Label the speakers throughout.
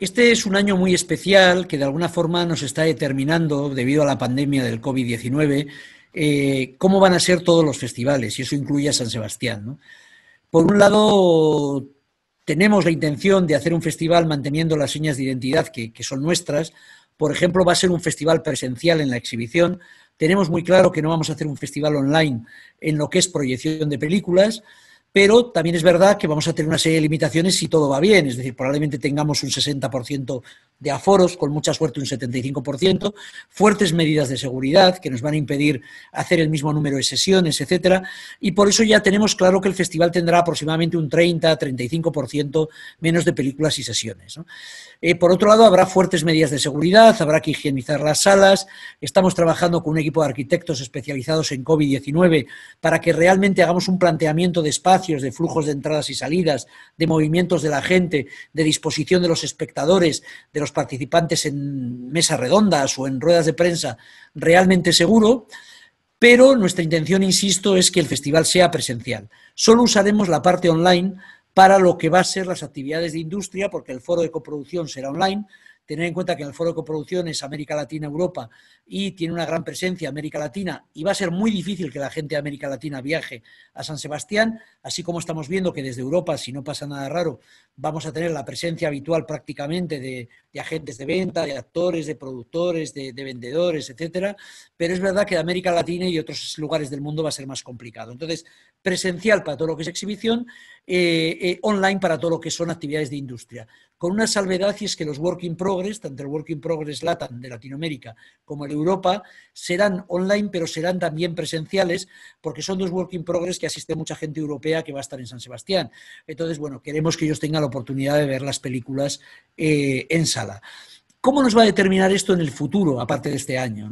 Speaker 1: Este es un año muy especial que de alguna forma nos está determinando, debido a la pandemia del COVID-19, eh, cómo van a ser todos los festivales, y eso incluye a San Sebastián. ¿no? Por un lado, tenemos la intención de hacer un festival manteniendo las señas de identidad que, son nuestras. Por ejemplo, va a ser un festival presencial en la exhibición. Tenemos muy claro que no vamos a hacer un festival online en lo que es proyección de películas pero también es verdad que vamos a tener una serie de limitaciones si todo va bien, es decir, probablemente tengamos un 60% de aforos, con mucha suerte un 75%, fuertes medidas de seguridad que nos van a impedir hacer el mismo número de sesiones, etcétera, y por eso ya tenemos claro que el festival tendrá aproximadamente un 30-35% menos de películas y sesiones. Eh, por otro lado, habrá fuertes medidas de seguridad, habrá que higienizar las salas, estamos trabajando con un equipo de arquitectos especializados en COVID-19 para que realmente hagamos un planteamiento de espacio de flujos de entradas y salidas, de movimientos de la gente, de disposición de los espectadores, de los participantes en mesas redondas o en ruedas de prensa, realmente seguro. Pero nuestra intención, insisto, es que el festival sea presencial. Solo usaremos la parte online para lo que va a ser las actividades de industria, porque el foro de coproducción será online, Tener en cuenta que en el foro de es América Latina-Europa y tiene una gran presencia América Latina y va a ser muy difícil que la gente de América Latina viaje a San Sebastián, así como estamos viendo que desde Europa, si no pasa nada raro, vamos a tener la presencia habitual prácticamente de, agentes de venta, de actores, de productores, de, vendedores, etcétera, pero es verdad que América Latina y otros lugares del mundo va a ser más complicado. Entonces, presencial para todo lo que es exhibición, eh, eh, online para todo lo que son actividades de industria con una salvedad y es que los Work in Progress, tanto el Work in Progress LATAM de Latinoamérica como el Europa, serán online, pero serán también presenciales, porque son dos Work in Progress que asiste mucha gente europea que va a estar en San Sebastián. Entonces, bueno, queremos que ellos tengan la oportunidad de ver las películas eh, en sala. ¿Cómo nos va a determinar esto en el futuro, aparte de este año?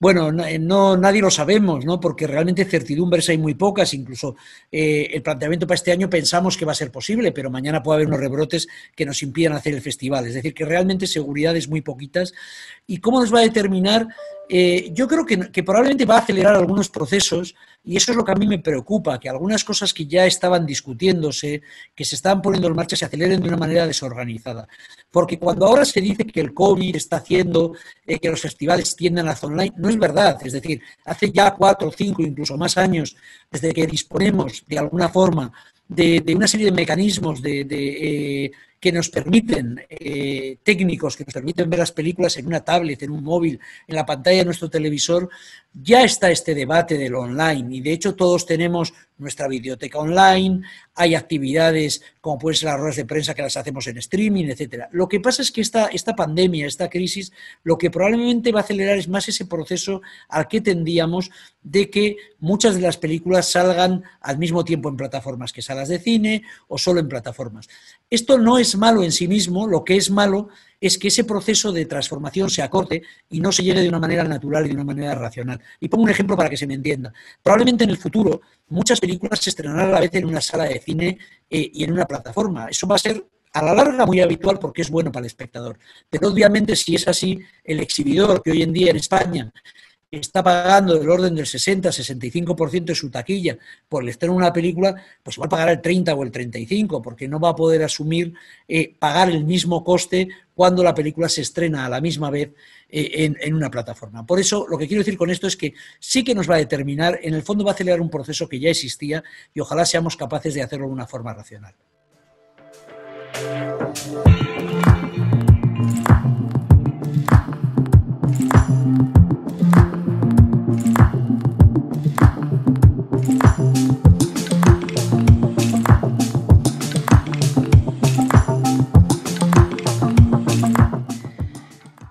Speaker 1: Bueno, eh, no, nadie lo sabemos, ¿no? Porque realmente certidumbres hay muy pocas. Incluso eh, el planteamiento para este año pensamos que va a ser posible, pero mañana puede haber unos rebrotes que nos impidan hacer el festival. Es decir, que realmente seguridades muy poquitas. ¿Y cómo nos va a determinar? Eh, yo creo que, probablemente va a acelerar algunos procesos y eso es lo que a mí me preocupa, que algunas cosas que ya estaban discutiéndose, que se estaban poniendo en marcha, se aceleren de una manera desorganizada. Porque cuando ahora se dice que el COVID está haciendo que los festivales tiendan a online, no es verdad, es decir, hace ya cuatro, cinco, incluso más años desde que disponemos de alguna forma de, una serie de mecanismos eh, que nos permiten, eh, técnicos que nos permiten ver las películas en una tablet, en un móvil, en la pantalla de nuestro televisor, ya está este debate del online y de hecho todos tenemos nuestra biblioteca online, hay actividades como pueden ser las ruedas de prensa que las hacemos en streaming, etcétera. Lo que pasa es que esta, esta pandemia, esta crisis, lo que probablemente va a acelerar es más ese proceso al que tendíamos de que muchas de las películas salgan al mismo tiempo en plataformas que salas de cine o solo en plataformas. Esto no es malo en sí mismo, lo que es malo es que ese proceso de transformación se acorte y no se llegue de una manera natural y de una manera racional. Y pongo un ejemplo para que se me entienda. Probablemente en el futuro muchas películas se estrenarán a la vez en una sala de cine eh, y en una plataforma. Eso va a ser a la larga muy habitual porque es bueno para el espectador. Pero obviamente si es así, el exhibidor que hoy en día en España está pagando del orden del 60-65% de su taquilla por el estreno de una película, pues va a pagar el 30 o el 35, porque no va a poder asumir eh, pagar el mismo coste cuando la película se estrena a la misma vez eh, en, en, una plataforma. Por eso, lo que quiero decir con esto es que sí que nos va a determinar, en el fondo va a acelerar un proceso que ya existía y ojalá seamos capaces de hacerlo de una forma racional.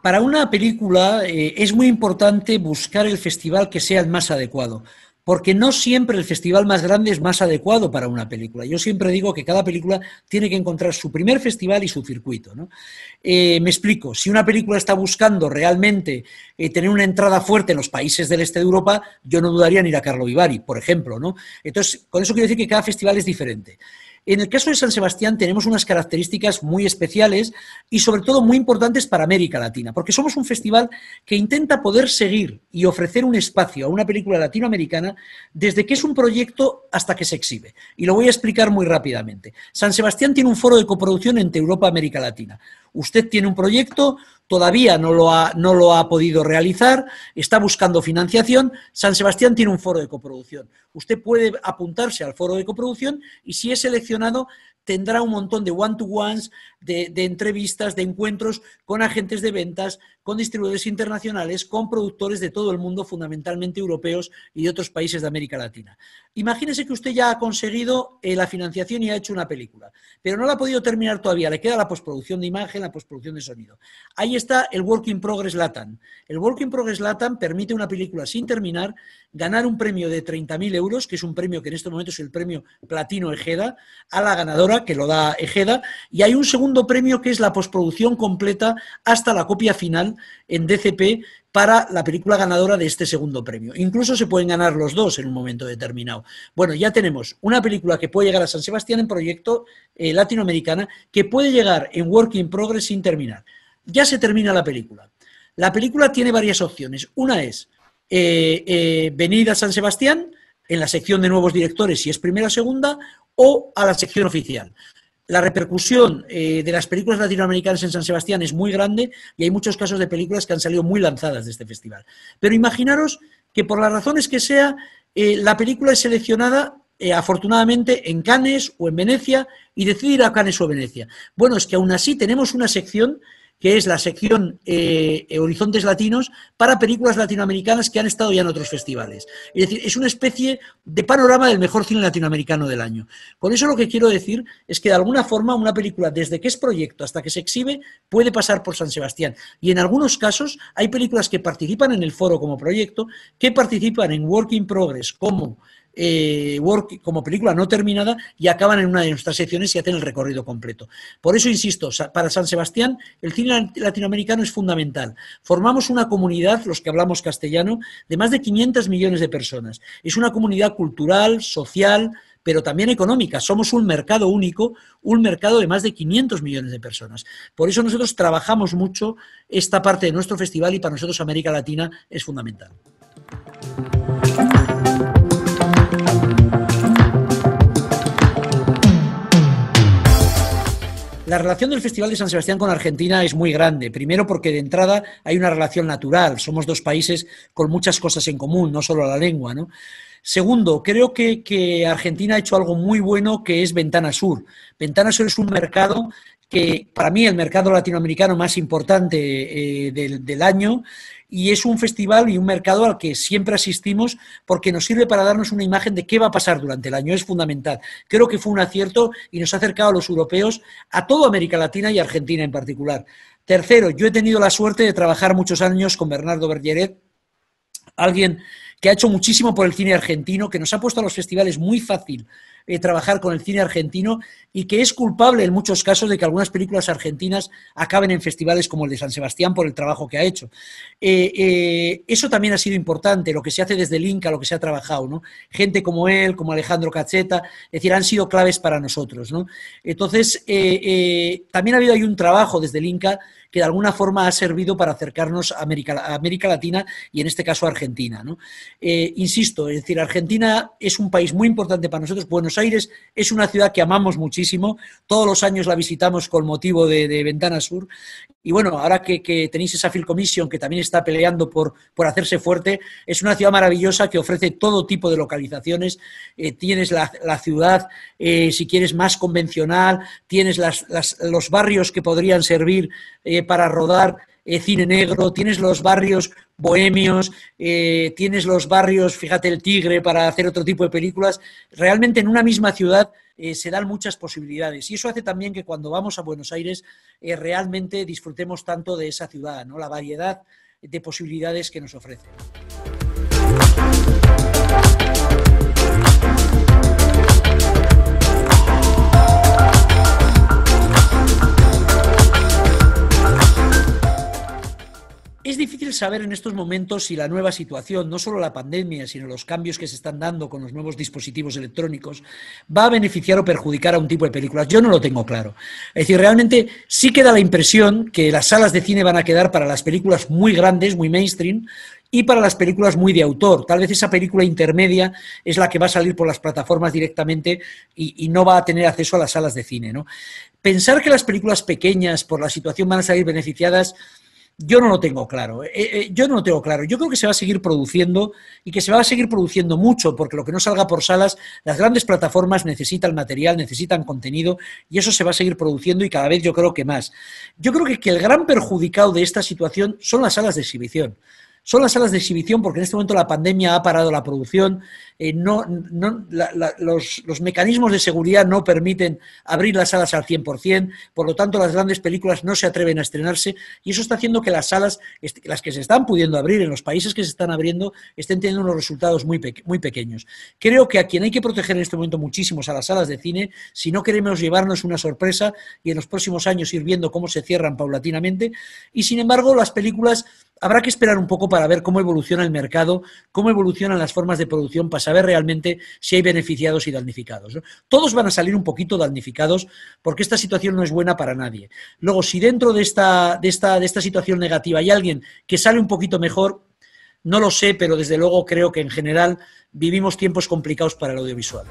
Speaker 1: Para una película eh, es muy importante buscar el festival que sea el más adecuado, porque no siempre el festival más grande es más adecuado para una película. Yo siempre digo que cada película tiene que encontrar su primer festival y su circuito. ¿no? Eh, me explico, si una película está buscando realmente eh, tener una entrada fuerte en los países del este de Europa, yo no dudaría en ir a Carlo Vivari, por ejemplo. ¿no? Entonces, con eso quiero decir que cada festival es diferente. En el caso de San Sebastián tenemos unas características muy especiales y sobre todo muy importantes para América Latina, porque somos un festival que intenta poder seguir y ofrecer un espacio a una película latinoamericana desde que es un proyecto hasta que se exhibe. Y lo voy a explicar muy rápidamente. San Sebastián tiene un foro de coproducción entre Europa y América Latina. Usted tiene un proyecto, todavía no lo, ha, no lo ha podido realizar, está buscando financiación. San Sebastián tiene un foro de coproducción. Usted puede apuntarse al foro de coproducción y si es elección tendrá un montón de one-to-ones, de entrevistas, de encuentros con agentes de ventas, con distribuidores internacionales, con productores de todo el mundo, fundamentalmente europeos y de otros países de América Latina. Imagínese que usted ya ha conseguido eh, la financiación y ha hecho una película, pero no la ha podido terminar todavía, le queda la postproducción de imagen, la postproducción de sonido. Ahí está el Work in Progress Latam. El Work in Progress Latam permite una película sin terminar ganar un premio de 30.000 euros, que es un premio que en este momento es el premio Platino Ejeda, a la ganadora, que lo da Ejeda, y hay un segundo premio que es la postproducción completa hasta la copia final en DCP para la película ganadora de este segundo premio. Incluso se pueden ganar los dos en un momento determinado. Bueno, ya tenemos una película que puede llegar a San Sebastián en proyecto eh, latinoamericana, que puede llegar en Work in Progress sin terminar. Ya se termina la película. La película tiene varias opciones. Una es eh, eh, venir a San Sebastián en la sección de nuevos directores, si es primera o segunda, o a la sección oficial la repercusión eh, de las películas latinoamericanas en San Sebastián es muy grande y hay muchos casos de películas que han salido muy lanzadas de este festival. Pero imaginaros que por las razones que sea, eh, la película es seleccionada eh, afortunadamente en Cannes o en Venecia y ir a Cannes o a Venecia. Bueno, es que aún así tenemos una sección que es la sección eh, Horizontes Latinos para películas latinoamericanas que han estado ya en otros festivales. Es decir, es una especie de panorama del mejor cine latinoamericano del año. Con eso lo que quiero decir es que de alguna forma una película, desde que es proyecto hasta que se exhibe, puede pasar por San Sebastián. Y en algunos casos hay películas que participan en el foro como proyecto, que participan en Work in Progress como eh, como película no terminada y acaban en una de nuestras secciones y hacen el recorrido completo. Por eso insisto, para San Sebastián el cine latinoamericano es fundamental. Formamos una comunidad, los que hablamos castellano, de más de 500 millones de personas. Es una comunidad cultural, social, pero también económica. Somos un mercado único, un mercado de más de 500 millones de personas. Por eso nosotros trabajamos mucho esta parte de nuestro festival y para nosotros América Latina es fundamental. La relación del Festival de San Sebastián con Argentina es muy grande. Primero porque de entrada hay una relación natural. Somos dos países con muchas cosas en común, no solo la lengua, Segundo, creo que, que, Argentina ha hecho algo muy bueno que es Ventana Sur. Ventana Sur es un mercado que para mí el mercado latinoamericano más importante eh, del, del, año y es un festival y un mercado al que siempre asistimos porque nos sirve para darnos una imagen de qué va a pasar durante el año. Es fundamental. Creo que fue un acierto y nos ha acercado a los europeos, a toda América Latina y Argentina en particular. Tercero, yo he tenido la suerte de trabajar muchos años con Bernardo Bergeret, alguien que ha hecho muchísimo por el cine argentino, que nos ha puesto a los festivales muy fácil eh, trabajar con el cine argentino y que es culpable en muchos casos de que algunas películas argentinas acaben en festivales como el de San Sebastián por el trabajo que ha hecho. Eh, eh, eso también ha sido importante, lo que se hace desde el Inca, lo que se ha trabajado, ¿no? Gente como él, como Alejandro Cacheta, es decir, han sido claves para nosotros, ¿no? Entonces, también ha habido ahí un trabajo desde el Inca que de alguna forma ha servido para acercarnos a América, América Latina y en este caso a Argentina, ¿no? Eh, insisto, es decir, Argentina es un país muy importante para nosotros. Buenos Aires es una ciudad que amamos muchísimo. Todos los años la visitamos con motivo de, Ventana Sur. Y bueno, ahora que, tenéis esa Phil Commission que también está peleando por, por, hacerse fuerte, es una ciudad maravillosa que ofrece todo tipo de localizaciones. Eh, tienes la, ciudad, eh, si quieres, más convencional, tienes las, los barrios que podrían servir para rodar eh, cine negro, tienes los barrios bohemios, eh, tienes los barrios, fíjate, el tigre para hacer otro tipo de películas. Realmente en una misma ciudad eh, se dan muchas posibilidades y eso hace también que cuando vamos a Buenos Aires realmente disfrutemos tanto de esa ciudad, ¿no? la variedad de posibilidades que nos ofrece. Es difícil saber en estos momentos si la nueva situación, no solo la pandemia, sino los cambios que se están dando con los nuevos dispositivos electrónicos, va a beneficiar o perjudicar a un tipo de películas. Yo no lo tengo claro. Es decir, realmente sí queda la impresión que las salas de cine van a quedar para las películas muy grandes, muy mainstream, y para las películas muy de autor. Tal vez esa película intermedia es la que va a salir por las plataformas directamente y, no va a tener acceso a las salas de cine. Pensar que las películas pequeñas por la situación van a salir beneficiadas yo no lo tengo claro. Eh, eh, eh, yo no lo tengo claro. Yo creo que se va a seguir produciendo y que se va a seguir produciendo mucho, porque lo que no salga por salas, las grandes plataformas necesitan material, necesitan contenido y eso se va a seguir produciendo y cada vez yo creo que más. Yo creo que el gran perjudicado de esta situación son las salas de exhibición son las salas de exhibición, porque en este momento la pandemia ha parado la producción, eh, no, los, mecanismos de seguridad no permiten abrir las salas al 100%, por lo tanto las grandes películas no se atreven a estrenarse y eso está haciendo que las salas, las que se están pudiendo abrir en los países que se están abriendo, estén teniendo unos resultados muy, muy pequeños. Creo que a quien hay que proteger en este momento muchísimo es a las salas de cine, si no queremos llevarnos una sorpresa y en los próximos años ir viendo cómo se cierran paulatinamente, y sin embargo las películas habrá que esperar un poco para ver cómo evoluciona el mercado, cómo evolucionan las formas de producción para saber realmente si hay beneficiados y damnificados. Todos van a salir un poquito damnificados porque esta situación no es buena para nadie. Luego, si dentro de esta, de esta, de esta situación negativa hay alguien que sale un poquito mejor, no lo sé, pero desde luego creo que en general vivimos tiempos complicados para el audiovisual.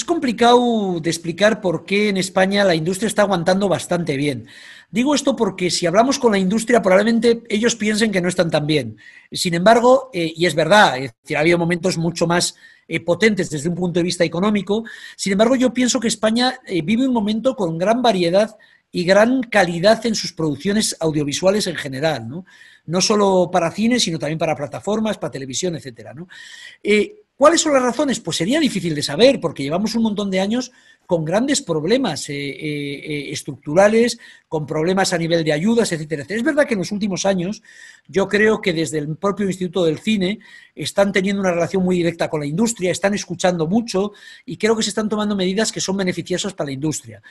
Speaker 1: Es complicado de explicar por qué en España la industria está aguantando bastante bien. Digo esto porque si hablamos con la industria, probablemente ellos piensen que no están tan bien. Sin embargo, eh, y es verdad, decir, ha habido momentos mucho más eh, potentes desde un punto de vista económico. Sin embargo, yo pienso que España eh, vive un momento con gran variedad y gran calidad en sus producciones audiovisuales en general, ¿no? solo para cine, sino también para plataformas, para televisión, etcétera, ¿no? ¿Cuáles son las razones? Pues sería difícil de saber, porque llevamos un montón de años con grandes problemas eh, eh, eh, estructurales, con problemas a nivel de ayudas, etcétera, Es verdad que en los últimos años yo creo que desde el propio Instituto del Cine están teniendo una relación muy directa con la industria, están escuchando mucho y creo que se están tomando medidas que son beneficiosas para la industria.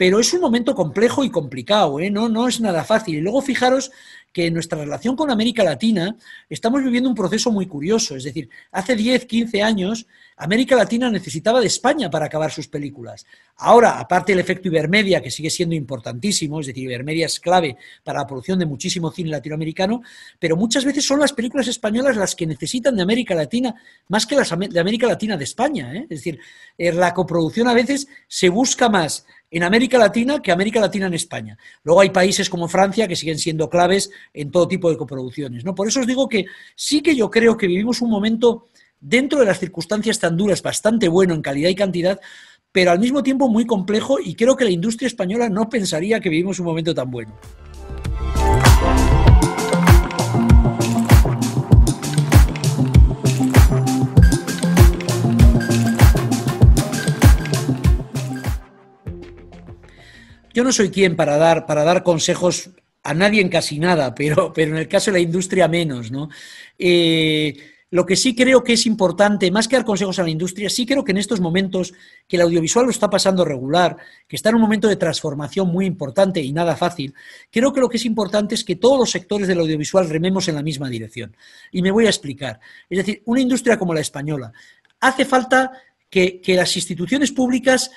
Speaker 1: Pero es un momento complejo y complicado, ¿eh? no, no es nada fácil. Y luego fijaros que en nuestra relación con América Latina estamos viviendo un proceso muy curioso. Es decir, hace 10, 15 años América Latina necesitaba de España para acabar sus películas. Ahora, aparte del efecto Ibermedia, que sigue siendo importantísimo, es decir, Ibermedia es clave para la producción de muchísimo cine latinoamericano, pero muchas veces son las películas españolas las que necesitan de América Latina más que las de América Latina de España. ¿eh? Es decir, eh, la coproducción a veces se busca más en América Latina que América Latina en España. Luego hay países como Francia que siguen siendo claves en todo tipo de coproducciones. ¿no? Por eso os digo que sí que yo creo que vivimos un momento dentro de las circunstancias tan duras, bastante bueno en calidad y cantidad, pero al mismo tiempo muy complejo y creo que la industria española no pensaría que vivimos un momento tan bueno. yo no soy quien para dar, para dar consejos a nadie en casi nada, pero, pero en el caso de la industria menos, ¿no? Eh, lo que sí creo que es importante, más que dar consejos a la industria, sí creo que en estos momentos que el audiovisual lo está pasando regular, que está en un momento de transformación muy importante y nada fácil, creo que lo que es importante es que todos los sectores del audiovisual rememos en la misma dirección. Y me voy a explicar. Es decir, una industria como la española, hace falta que, que las instituciones públicas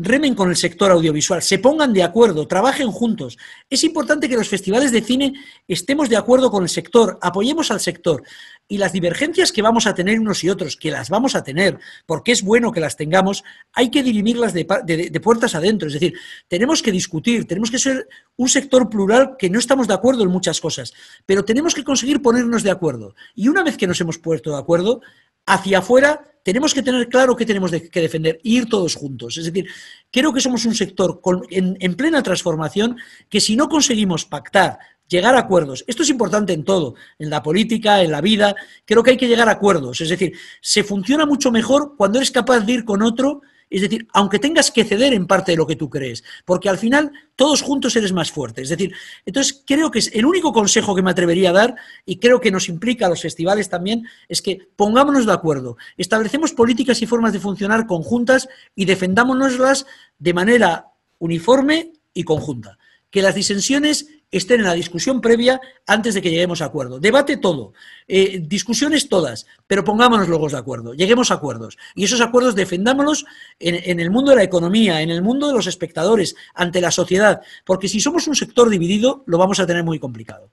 Speaker 1: remen con el sector audiovisual, se pongan de acuerdo, trabajen juntos. Es importante que los festivales de cine estemos de acuerdo con el sector, apoyemos al sector. Y las divergencias que vamos a tener unos y otros, que las vamos a tener, porque es bueno que las tengamos, hay que dirimirlas de, de, de puertas adentro. Es decir, tenemos que discutir, tenemos que ser un sector plural que no estamos de acuerdo en muchas cosas, pero tenemos que conseguir ponernos de acuerdo. Y una vez que nos hemos puesto de acuerdo, hacia afuera tenemos que tener claro que tenemos que defender ir todos juntos. Es decir, creo que somos un sector en, plena transformación que si no conseguimos pactar, llegar a acuerdos, esto es importante en todo, en la política, en la vida, creo que hay que llegar a acuerdos. Es decir, se funciona mucho mejor cuando eres capaz de ir con otro es decir, aunque tengas que ceder en parte de lo que tú crees, porque al final todos juntos eres más fuerte. Es decir, entonces creo que es el único consejo que me atrevería a dar y creo que nos implica a los festivales también es que pongámonos de acuerdo, establecemos políticas y formas de funcionar conjuntas y defendámonoslas de manera uniforme y conjunta. Que las disensiones estén en la discusión previa antes de que lleguemos a acuerdo. Debate todo, eh, discusiones todas, pero pongámonos luego de acuerdo, lleguemos a acuerdos. Y esos acuerdos defendámoslos en, el mundo de la economía, en el mundo de los espectadores, ante la sociedad, porque si somos un sector dividido, lo vamos a tener muy complicado.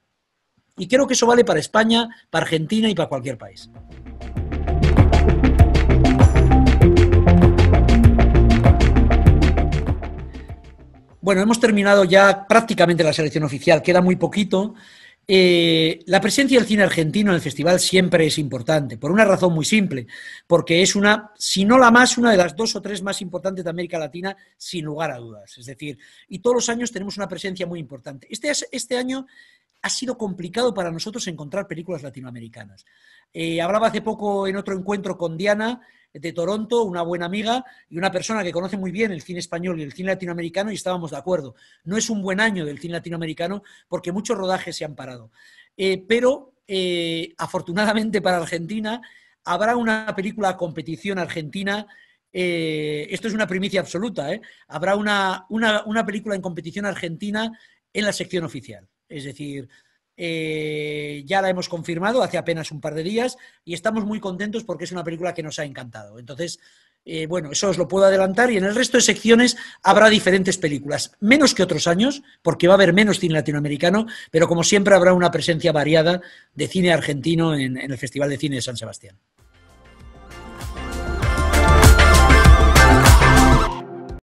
Speaker 1: Y creo que eso vale para España, para Argentina y para cualquier país. Bueno, hemos terminado ya prácticamente la selección oficial, queda muy poquito. Eh, la presencia del cine argentino en el festival siempre es importante, por una razón muy simple, porque es una, si no la más, una de las dos o tres más importantes de América Latina, sin lugar a dudas. Es decir, y todos los años tenemos una presencia muy importante. Este, este año ha sido complicado para nosotros encontrar películas latinoamericanas. Eh, hablaba hace poco en otro encuentro con Diana de Toronto, una buena amiga y una persona que conoce muy bien el cine español y el cine latinoamericano y estábamos de acuerdo. No es un buen año del cine latinoamericano porque muchos rodajes se han parado. Eh, pero eh, afortunadamente para Argentina habrá una película en competición argentina. Eh, esto es una primicia absoluta. Habrá una, una película en competición argentina en la sección oficial. Es decir, eh, ya la hemos confirmado hace apenas un par de días y estamos muy contentos porque es una película que nos ha encantado. Entonces, eh, bueno, eso os lo puedo adelantar y en el resto de secciones habrá diferentes películas, menos que otros años, porque va a haber menos cine latinoamericano, pero como siempre habrá una presencia variada de cine argentino en, en el Festival de Cine de San Sebastián.